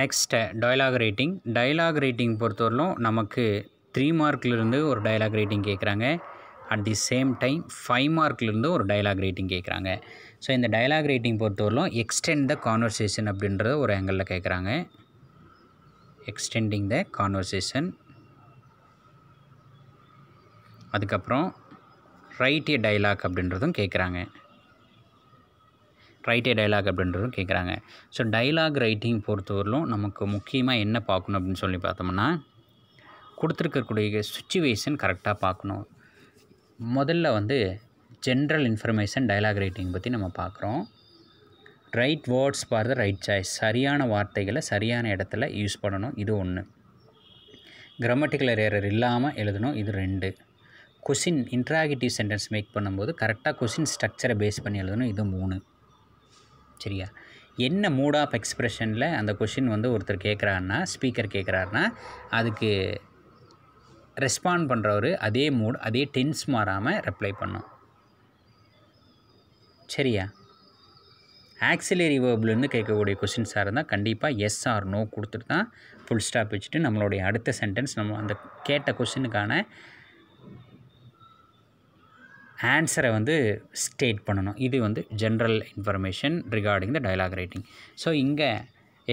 next dialogue writing dialogue writing பொறுத்தவரையிலும் நமக்கு three மார்க்லேருந்து ஒரு டயலாக் ரைட்டிங் கேட்குறாங்க at the same time five மார்க்லேருந்து ஒரு டயலாக் ரேட்டிங் கேட்குறாங்க ஸோ இந்த டயலாக் ரைட்டிங் பொறுத்தவரையிலும் எக்ஸ்டெண்ட் த கான்வர்சேஷன் அப்படின்றத ஒரு ஆங்கிளில் கேட்குறாங்க எக்ஸ்டெண்டிங் த கான்வர்சேஷன் அதுக்கப்புறம் ரைட் ஏ டைலாக் அப்படின்றதும் கேட்குறாங்க ரைட் ஏ டைலாக் அப்படின்றதும் கேட்குறாங்க ஸோ டைலாக் ரைட்டிங் பொறுத்தவரையிலும் நமக்கு முக்கியமாக என்ன பார்க்கணும் அப்படின்னு சொல்லி பார்த்தோம்னா கொடுத்துருக்கக்கூடிய சுச்சுவேஷன் கரெக்டாக பார்க்கணும் முதல்ல வந்து ஜென்ரல் இன்ஃபர்மேஷன் டைலாக் ரைட்டிங் பற்றி நம்ம பார்க்குறோம் right words for the right choice சரியான வார்த்தைகளை சரியான இடத்துல யூஸ் பண்ணணும் இது ஒன்று கிராமட்டிக்கல் எரர் இல்லாமல் எழுதணும் இது ரெண்டு கொஷின் இன்ட்ராகேட்டிவ் சென்டென்ஸ் மேக் பண்ணும்போது கரெக்டாக கொஷின் ஸ்ட்ரக்சரை பேஸ் பண்ணி எழுதணும் இது மூணு சரியா என்ன மூட் ஆஃப் எக்ஸ்ப்ரெஷனில் அந்த கொஷின் வந்து ஒருத்தர் கேட்குறாருன்னா ஸ்பீக்கர் கேட்குறாருன்னா அதுக்கு ரெஸ்பாண்ட் பண்ணுறவர் அதே மூட் அதே டென்ஸ் மாறாமல் ரெப்ளை பண்ணும் சரியா ஆக்சிலரி வேர்ப்லேருந்து கேட்கக்கூடிய கொஷின்ஸாக இருந்தால் கண்டிப்பாக எஸ் ஆர் நோ கொடுத்துட்டு தான் ஃபுல் ஸ்டாப் வச்சுட்டு நம்மளுடைய அடுத்த சென்டென்ஸ் நம்ம அந்த கேட்ட கொஷினுக்கான ஆன்சரை வந்து ஸ்டேட் பண்ணணும் இது வந்து general information regarding the dialogue writing so இங்கே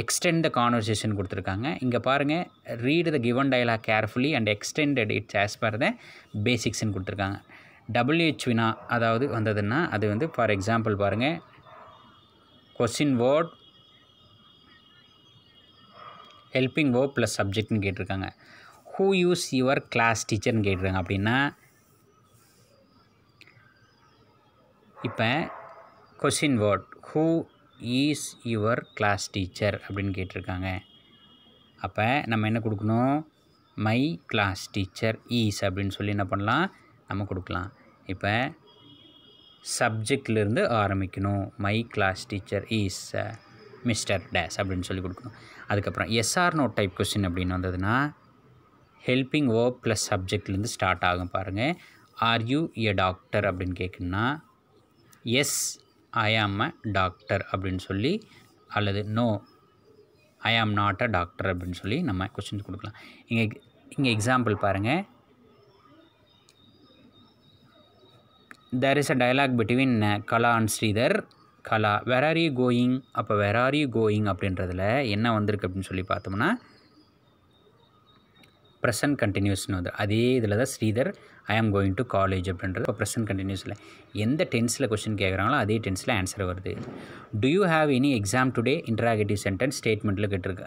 எக்ஸ்டெண்ட் த கான்வர்சேஷன் கொடுத்துருக்காங்க இங்கே பாருங்கள் read the given dialogue carefully and extended its as per the பேசிக்ஸ்ன்னு கொடுத்துருக்காங்க டபிள்யூஹெச் வினா அதாவது வந்ததுன்னா அது வந்து ஃபார் எக்ஸாம்பிள் பாருங்கள் question word helping word plus சப்ஜெக்ட்னு கேட்டிருக்காங்க ஹூ யூஸ் யுவர் கிளாஸ் டீச்சர்னு கேட்டிருக்காங்க அப்படின்னா இப்போ question word who is your class teacher அப்படின்னு கேட்டிருக்காங்க அப்போ நம்ம என்ன கொடுக்கணும் மை கிளாஸ் டீச்சர் ஈஸ் அப்படின்னு சொல்லி என்ன பண்ணலாம் நம்ம கொடுக்கலாம் இப்போ சப்ஜெக்ட்லேருந்து ஆரம்பிக்கணும் my class teacher is mister Das அப்படின்னு சொல்லி கொடுக்கணும் அதுக்கப்புறம் எஸ்ஆர் நோ டைப் கொஸ்டின் அப்படின்னு வந்ததுன்னா ஹெல்பிங் ஓ ப்ளஸ் சப்ஜெக்ட்லேருந்து ஸ்டார்ட் ஆகும் பாருங்கள் ஆர் யூ ஏ டாக்டர் அப்படின்னு கேட்குன்னா எஸ் ஐ ஆம் அ டாக்டர் அப்படின்னு சொல்லி அல்லது no I am not a doctor அப்படின்னு சொல்லி நம்ம கொஸ்டின்ஸ் கொடுக்கலாம் இங்கே இங்கே எக்ஸாம்பிள் பாருங்கள் there is a dialogue between Kala and Sridhar Kala where are you going அப்போ வேர் ஆர் யூ கோயிங் அப்படின்றதில் என்ன வந்திருக்கு அப்படின்னு சொல்லி பார்த்தோம்னா ப்ரெசன்ட் கண்டினியூஸ்னு வந்து அதே இதில் தான் ஸ்ரீதர் ஐ ஆம் கோயிங் டு காலேஜ் அப்படின்றது இப்போ ப்ரெசன்ட் கண்டினியூஸில் எந்த டென்ஸில் கொஷின் கேட்குறாங்களோ அதே டென்ஸில் ஆன்சர் வருது do you have any exam today interrogative sentence ஸ்டேட்மெண்ட்டில் கேட்டிருக்க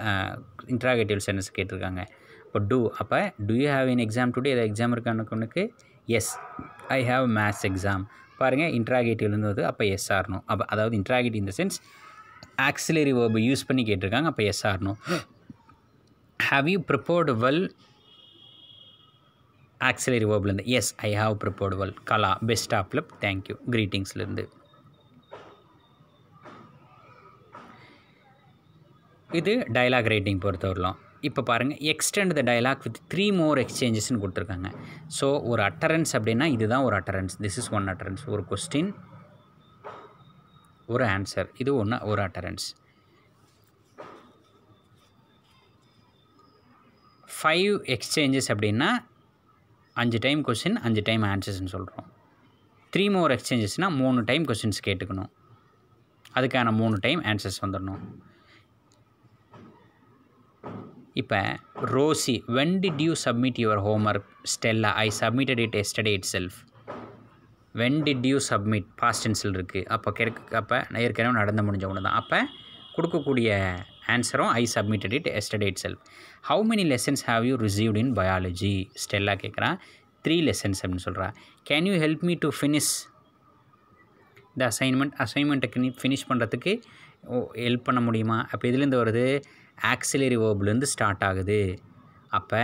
இன்ட்ராகேட்டிவ் சென்டென்ஸ் கேட்டிருக்காங்க இப்போ டு அப்போ do you have any exam today ஏதாவது எக்ஸாம் இருக்கானுக்கு yes I have maths exam பாருங்கள் இன்ட்ராகேட்டிவ்லேருந்து வந்து அப்போ எஸ் ஆரணும் அப்போ அதாவது இன்ட்ராகேட்டிவ் இந்த சென்ஸ் ஆக்சிலரி வேர்பு யூஸ் பண்ணி கேட்டிருக்காங்க அப்போ எஸ் ஆரணும் have you prepared well auxiliary வேர்ப்லேருந்து yes I have prepared well Kala best of luck thank you க்ரீட்டிங்ஸ்லேருந்து இது டைலாக் ரைட்டிங் பொறுத்தவரலாம் இப்போ பாருங்கள் extend the dialogue with three more எக்ஸ்சேஞ்சஸ்ன்னு கொடுத்துருக்காங்க ஸோ ஒரு அட்டரன்ஸ் அப்படின்னா இதுதான் ஒரு utterance this is one utterance ஒரு கொஸ்டின் ஒரு ஆன்சர் இது ஒன்று ஒரு அட்டரன்ஸ் ஃபைவ் எக்ஸ்சேஞ்சஸ் அப்படின்னா அஞ்சு டைம் கொஷின் அஞ்சு டைம் ஆன்சர்ஸ்னு சொல்கிறோம் த்ரீ மோர் எக்ஸ்சேஞ்சஸ்னால் மூணு டைம் கொஷின்ஸ் கேட்டுக்கணும் அதுக்கான மூணு டைம் ஆன்சர்ஸ் வந்துடணும் இப்போ Rosie when did you submit your homework Stella I submitted it yesterday itself when did you submit பாஸ்டென்சில் இருக்குது அப்போ கெருக்கு அப்போ ஏற்கனவே நடந்து முடிஞ்ச ஒன்று தான் அப்போ கொடுக்கக்கூடிய ஆன்சரும் I submitted it yesterday itself how many lessons have you received in biology Stella கேட்குறான் த்ரீ லெசன்ஸ் அப்படின்னு சொல்கிறான் can you help me to finish இந்த அசைன்மெண்ட் அசைன்மெண்ட்டுக்கு நீ ஃபினிஷ் பண்ணுறதுக்கு ஹெல்ப் பண்ண முடியுமா அப்போ இதுலேருந்து வருது ஆக்சிலரி வேர்ப்லேருந்து ஸ்டார்ட் ஆகுது அப்போ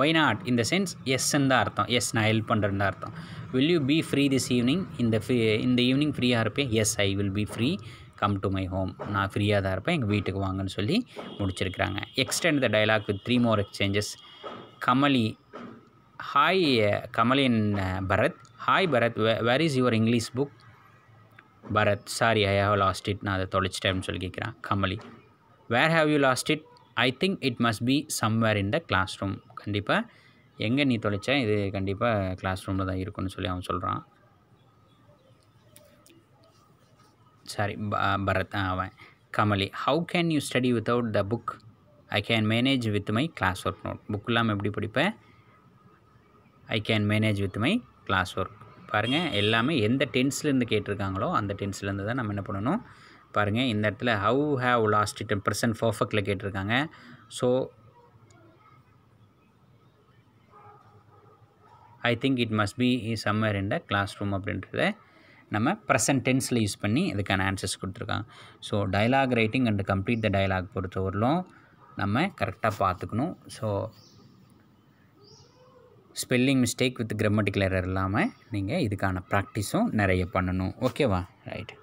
ஒய் நாட் இந்த சென்ஸ் எஸ்ன்னு தான் அர்த்தம் எஸ் நான் ஹெல்ப் பண்ணுறேன்னு தான் அர்த்தம் will you be free this evening இந்த ஃப்ரீ இந்த ஈவினிங் ஃப்ரீயாக இருப்பேன் yes I will be free come to my home நான் ஃப்ரீயாக தான் இருப்பேன் எங்கள் வீட்டுக்கு வாங்கன்னு சொல்லி முடிச்சிருக்கிறாங்க extend the dialogue with three more exchanges Kamali hi கமலின் Bharat hi Bharat where is your English book Bharat sorry I have lost it நான் அதை தொலைச்சிட்டேன்னு சொல்லி கேட்குறேன் Kamali where have you lost it I think it must be somewhere in the classroom கண்டிப்பாக எங்கே நீ தொலைச்ச இது கண்டிப்பாக கிளாஸ் ரூமில் தான் இருக்குன்னு சொல்லி அவன் சொல்கிறான் சாரி பரத் அவன் Kamali how can you study without the book I can manage with my classwork notebook இல்லாமல் எப்படி படிப்பேன் I can manage with my classwork பாருங்கள் எல்லாமே எந்த டென்ஸ்லேருந்து கேட்டிருக்காங்களோ அந்த டென்ஸ்லேருந்து தான் நம்ம என்ன பண்ணணும் பாருங்கள் இந்த இடத்துல how have lost it present பர்ஃபெக்டில் கேட்டிருக்காங்க so I think it must be summer in the classroom அப்படின்றத நம்ம ப்ரெசன்ட் டென்ஸில் யூஸ் பண்ணி இதுக்கான ஆன்சர்ஸ் கொடுத்துருக்காங்க so dialogue writing and complete the dialogue பொறுத்தவரையும் நம்ம கரெக்டாக பார்த்துக்கணும் so spelling mistake with grammatical error இல்லாமல் நீங்கள் இதுக்கான ப்ராக்டிஸும் நிறைய பண்ணணும் ஓகேவா ரைட்